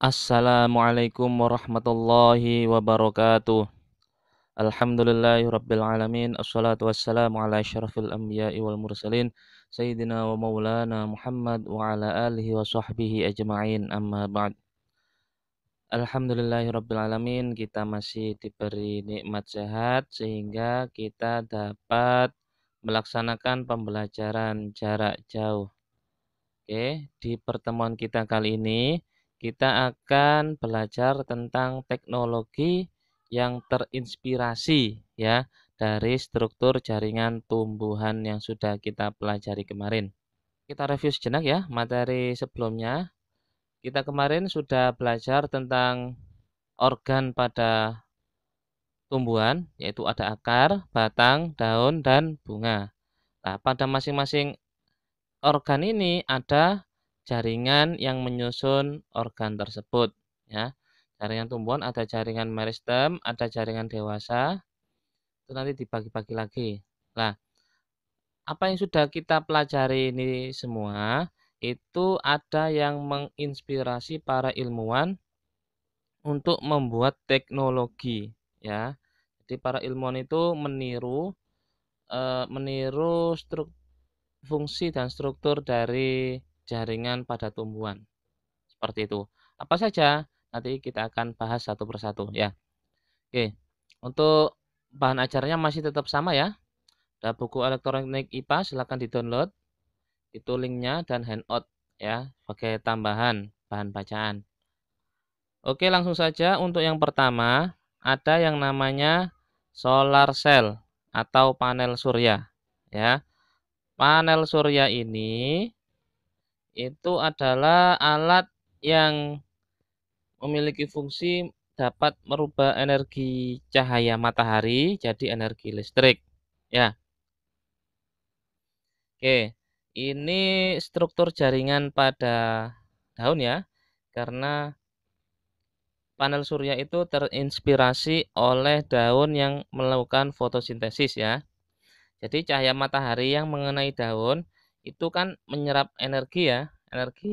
Assalamualaikum warahmatullahi wabarakatuh. Alhamdulillahi rabbil alamin. Assalatu wassalamu ala asyrafil anbiya'i wal mursalin sayyidina wa maulana Muhammad wa ala alihi wa sahbihi ajma'in. Amma ba'd. Alhamdulillahi rabbil alamin. Kita masih diberi nikmat sehat sehingga kita dapat melaksanakan pembelajaran jarak jauh. Oke, di pertemuan kita kali ini kita akan belajar tentang teknologi yang terinspirasi ya dari struktur jaringan tumbuhan yang sudah kita pelajari kemarin. Kita review sejenak ya materi sebelumnya. Kita kemarin sudah belajar tentang organ pada tumbuhan yaitu ada akar, batang, daun, dan bunga. Nah, pada masing-masing organ ini ada jaringan yang menyusun organ tersebut ya. Jaringan tumbuhan ada jaringan meristem, ada jaringan dewasa. Itu nanti dibagi-bagi lagi. Nah, apa yang sudah kita pelajari ini semua itu ada yang menginspirasi para ilmuwan untuk membuat teknologi ya. Jadi para ilmuwan itu meniru eh, meniru struktur fungsi dan struktur dari jaringan pada tumbuhan. Seperti itu. Apa saja? Nanti kita akan bahas satu persatu ya. Oke. Untuk bahan ajarnya masih tetap sama ya. Ada buku elektronik IPA silahkan di-download. Itu linknya dan handout ya sebagai tambahan bahan bacaan. Oke, langsung saja untuk yang pertama ada yang namanya solar cell atau panel surya ya. Panel surya ini itu adalah alat yang memiliki fungsi dapat merubah energi cahaya matahari jadi energi listrik. Ya. Oke, ini struktur jaringan pada daun ya, karena panel surya itu terinspirasi oleh daun yang melakukan fotosintesis ya. Jadi cahaya matahari yang mengenai daun itu kan menyerap energi ya, energi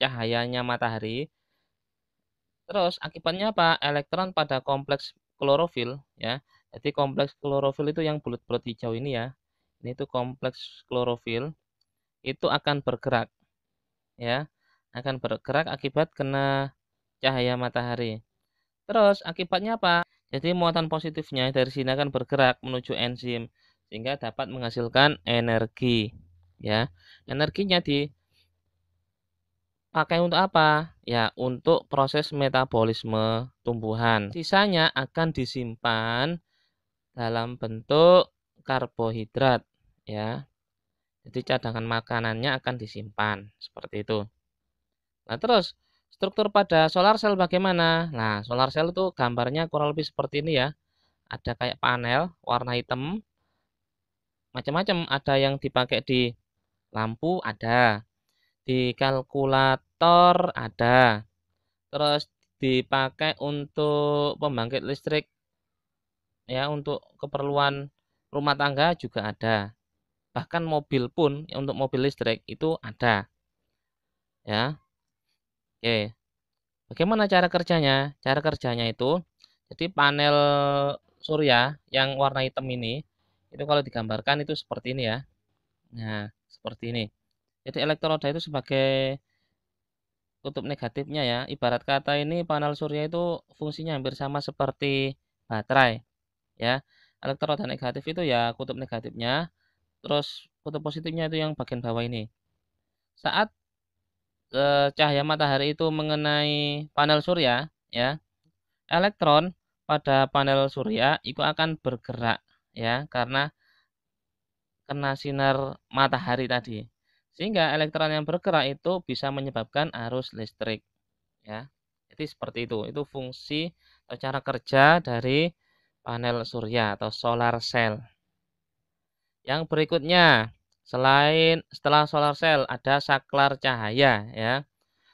cahayanya matahari. Terus akibatnya apa? Elektron pada kompleks klorofil ya. Jadi kompleks klorofil itu yang bulat-bulat hijau ini ya. Ini itu kompleks klorofil itu akan bergerak ya, akan bergerak akibat kena cahaya matahari. Terus akibatnya apa? Jadi muatan positifnya dari sini akan bergerak menuju enzim sehingga dapat menghasilkan energi ya energinya di pakai untuk apa ya untuk proses metabolisme tumbuhan sisanya akan disimpan dalam bentuk karbohidrat ya jadi cadangan makanannya akan disimpan seperti itu nah terus struktur pada solar cell bagaimana? Nah, solar cell itu gambarnya kurang lebih seperti ini ya. Ada kayak panel warna hitam. Macam-macam, ada yang dipakai di lampu ada, di kalkulator ada, terus dipakai untuk pembangkit listrik ya untuk keperluan rumah tangga juga ada, bahkan mobil pun ya, untuk mobil listrik itu ada, ya. Oke, bagaimana cara kerjanya? Cara kerjanya itu, jadi panel surya yang warna hitam ini itu kalau digambarkan itu seperti ini ya. Nah, seperti ini jadi elektroda itu sebagai kutub negatifnya ya ibarat kata ini panel surya itu fungsinya hampir sama seperti baterai ya elektroda negatif itu ya kutub negatifnya terus kutub positifnya itu yang bagian bawah ini saat e, cahaya matahari itu mengenai panel surya ya elektron pada panel surya itu akan bergerak ya karena kena sinar matahari tadi. Sehingga elektron yang bergerak itu bisa menyebabkan arus listrik. Ya. Jadi seperti itu. Itu fungsi atau cara kerja dari panel surya atau solar cell. Yang berikutnya, selain setelah solar cell ada saklar cahaya ya.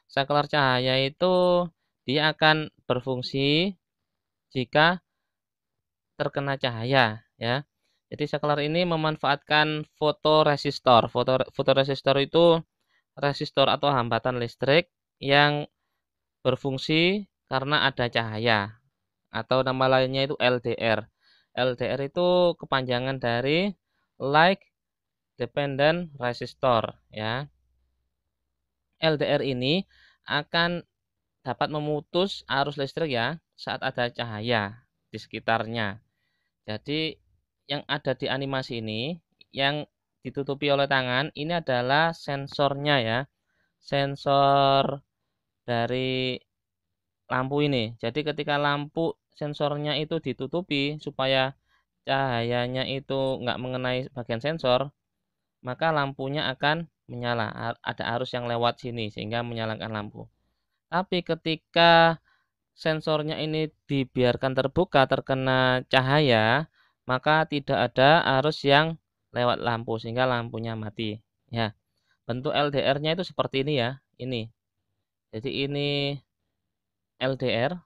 Saklar cahaya itu dia akan berfungsi jika terkena cahaya ya. Jadi saklar ini memanfaatkan fotoresistor. Foto, fotoresistor itu resistor atau hambatan listrik yang berfungsi karena ada cahaya atau nama lainnya itu LDR. LDR itu kepanjangan dari like dependent resistor ya. LDR ini akan dapat memutus arus listrik ya saat ada cahaya di sekitarnya. Jadi yang ada di animasi ini yang ditutupi oleh tangan ini adalah sensornya ya. Sensor dari lampu ini. Jadi ketika lampu sensornya itu ditutupi supaya cahayanya itu nggak mengenai bagian sensor, maka lampunya akan menyala. Ada arus yang lewat sini sehingga menyalakan lampu. Tapi ketika sensornya ini dibiarkan terbuka terkena cahaya, maka tidak ada arus yang lewat lampu sehingga lampunya mati. Ya. Bentuk LDR-nya itu seperti ini ya, ini. Jadi ini LDR,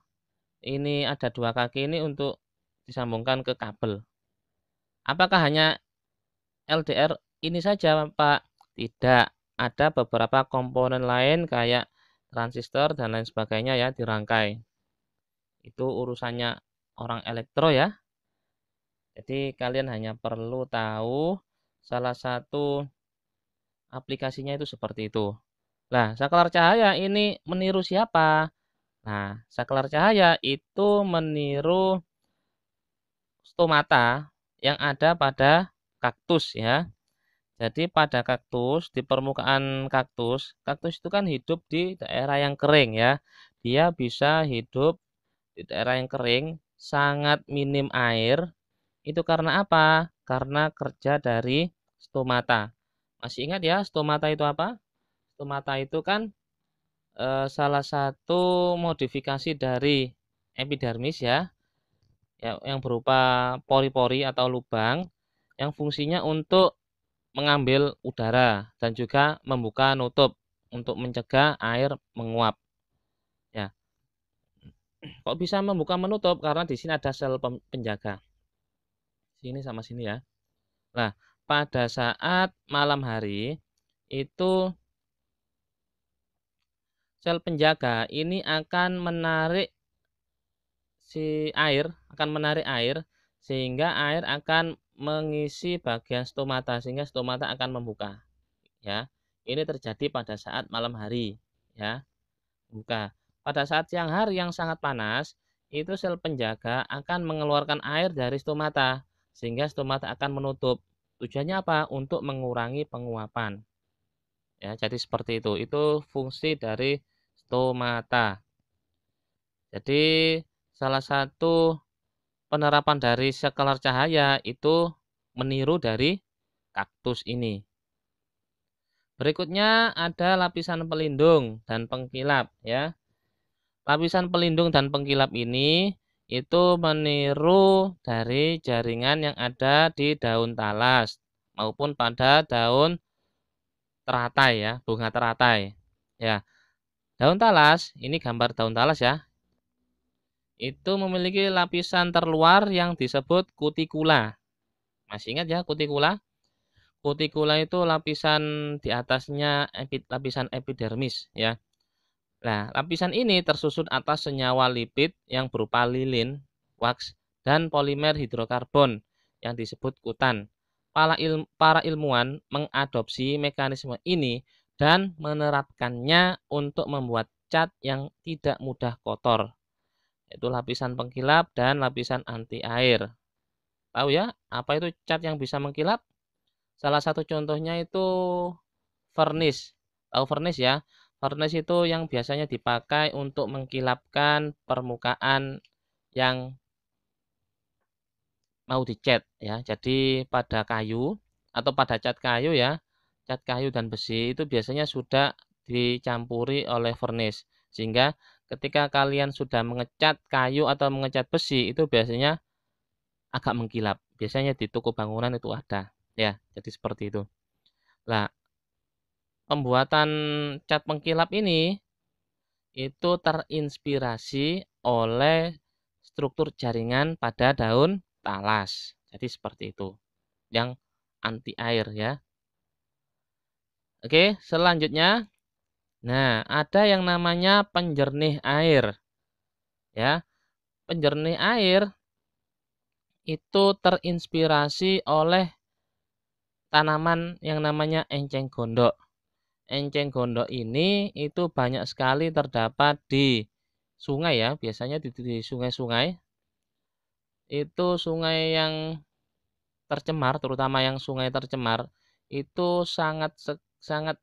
ini ada dua kaki ini untuk disambungkan ke kabel. Apakah hanya LDR ini saja, Pak? Tidak, ada beberapa komponen lain kayak transistor dan lain sebagainya ya dirangkai. Itu urusannya orang elektro ya. Jadi kalian hanya perlu tahu salah satu aplikasinya itu seperti itu. Nah, saklar cahaya ini meniru siapa? Nah, saklar cahaya itu meniru stomata yang ada pada kaktus ya. Jadi pada kaktus, di permukaan kaktus, kaktus itu kan hidup di daerah yang kering ya. Dia bisa hidup di daerah yang kering, sangat minim air, itu karena apa? Karena kerja dari stomata. Masih ingat ya, stomata itu apa? Stomata itu kan e, salah satu modifikasi dari epidermis ya, ya yang berupa pori-pori atau lubang yang fungsinya untuk mengambil udara dan juga membuka nutup untuk mencegah air menguap. Ya. Kok bisa membuka menutup? Karena di sini ada sel penjaga sini sama sini ya. Nah, pada saat malam hari itu sel penjaga ini akan menarik si air, akan menarik air sehingga air akan mengisi bagian stomata sehingga stomata akan membuka. Ya. Ini terjadi pada saat malam hari, ya. Buka. Pada saat siang hari yang sangat panas, itu sel penjaga akan mengeluarkan air dari stomata sehingga stomata akan menutup. Tujuannya apa? Untuk mengurangi penguapan. Ya, jadi seperti itu. Itu fungsi dari stomata. Jadi salah satu penerapan dari sekelar cahaya itu meniru dari kaktus ini. Berikutnya ada lapisan pelindung dan pengkilap ya. Lapisan pelindung dan pengkilap ini itu meniru dari jaringan yang ada di daun talas maupun pada daun teratai ya, bunga teratai. Ya. Daun talas, ini gambar daun talas ya. Itu memiliki lapisan terluar yang disebut kutikula. Masih ingat ya kutikula? Kutikula itu lapisan di atasnya epi, lapisan epidermis ya. Nah, lapisan ini tersusun atas senyawa lipid yang berupa lilin, wax, dan polimer hidrokarbon yang disebut kutan. Para, il para ilmuwan mengadopsi mekanisme ini dan menerapkannya untuk membuat cat yang tidak mudah kotor, yaitu lapisan pengkilap dan lapisan anti air. Tahu ya, apa itu cat yang bisa mengkilap? Salah satu contohnya itu vernis. Tahu vernis ya? Furnace itu yang biasanya dipakai untuk mengkilapkan permukaan yang mau dicat ya. Jadi pada kayu atau pada cat kayu ya, cat kayu dan besi itu biasanya sudah dicampuri oleh furnace Sehingga ketika kalian sudah mengecat kayu atau mengecat besi itu biasanya agak mengkilap. Biasanya di toko bangunan itu ada ya. Jadi seperti itu. Lah pembuatan cat pengkilap ini itu terinspirasi oleh struktur jaringan pada daun talas. Jadi seperti itu. Yang anti air ya. Oke, selanjutnya nah, ada yang namanya penjernih air. Ya. Penjernih air itu terinspirasi oleh tanaman yang namanya enceng gondok enceng gondok ini itu banyak sekali terdapat di sungai ya, biasanya di, sungai-sungai. Itu sungai yang tercemar, terutama yang sungai tercemar itu sangat sangat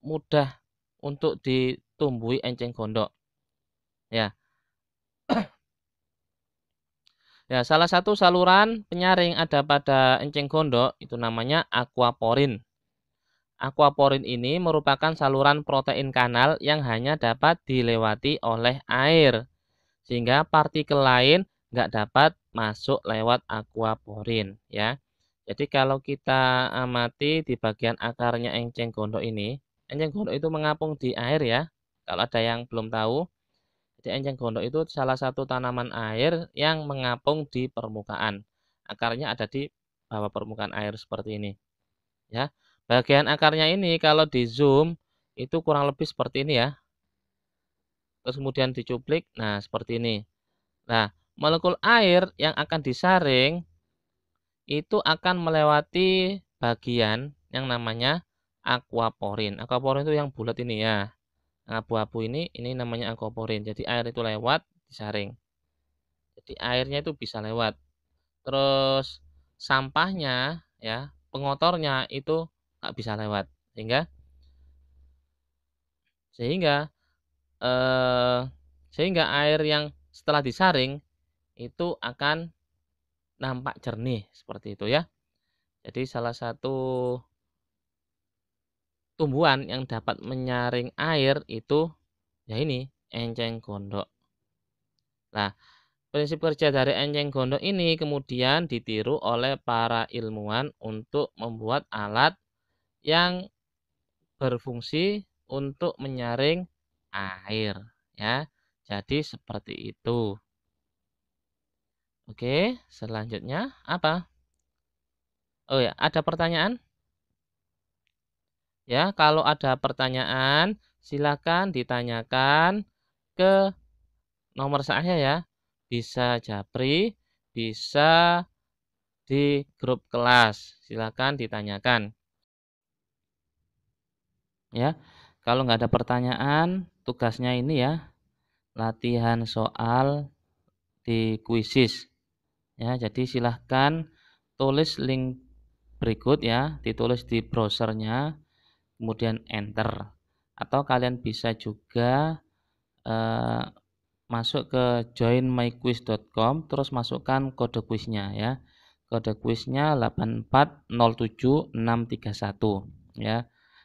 mudah untuk ditumbuhi enceng gondok. Ya. Ya, salah satu saluran penyaring ada pada enceng gondok itu namanya aquaporin. Aquaporin ini merupakan saluran protein kanal yang hanya dapat dilewati oleh air, sehingga partikel lain nggak dapat masuk lewat aquaporin. Ya, jadi kalau kita amati di bagian akarnya enceng gondok ini, enceng gondok itu mengapung di air ya. Kalau ada yang belum tahu, jadi enceng gondok itu salah satu tanaman air yang mengapung di permukaan. Akarnya ada di bawah permukaan air seperti ini. Ya, Bagian akarnya ini kalau di zoom itu kurang lebih seperti ini ya. Terus kemudian dicuplik, nah seperti ini. Nah, molekul air yang akan disaring itu akan melewati bagian yang namanya aquaporin. Aquaporin itu yang bulat ini ya. Abu-abu ini, ini namanya aquaporin. Jadi air itu lewat disaring. Jadi airnya itu bisa lewat. Terus sampahnya ya, pengotornya itu bisa lewat sehingga sehingga eh, sehingga air yang setelah disaring itu akan nampak jernih seperti itu ya. Jadi salah satu tumbuhan yang dapat menyaring air itu ya ini enceng gondok. Nah, prinsip kerja dari enceng gondok ini kemudian ditiru oleh para ilmuwan untuk membuat alat yang berfungsi untuk menyaring air ya. Jadi seperti itu. Oke, selanjutnya apa? Oh ya, ada pertanyaan? Ya, kalau ada pertanyaan silakan ditanyakan ke nomor saya ya. Bisa Japri, bisa di grup kelas. Silakan ditanyakan ya. Kalau nggak ada pertanyaan, tugasnya ini ya latihan soal di kuisis. Ya, jadi silahkan tulis link berikut ya, ditulis di browsernya, kemudian enter. Atau kalian bisa juga eh, masuk ke joinmyquiz.com terus masukkan kode kuisnya ya. Kode kuisnya 8407631 ya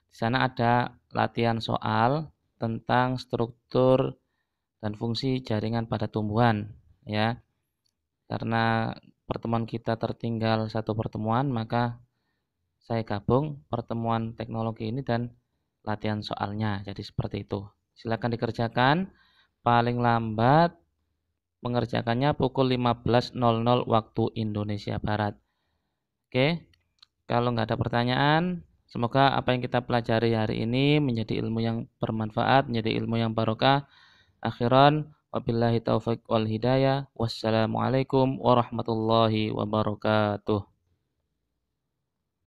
di sana ada latihan soal tentang struktur dan fungsi jaringan pada tumbuhan ya. Karena pertemuan kita tertinggal satu pertemuan, maka saya gabung pertemuan teknologi ini dan latihan soalnya. Jadi seperti itu. Silakan dikerjakan paling lambat mengerjakannya pukul 15.00 waktu Indonesia Barat. Oke. Kalau nggak ada pertanyaan, Semoga apa yang kita pelajari hari ini menjadi ilmu yang bermanfaat, menjadi ilmu yang barokah. Akhiran, wabillahi taufik wal hidayah. Wassalamualaikum warahmatullahi wabarakatuh.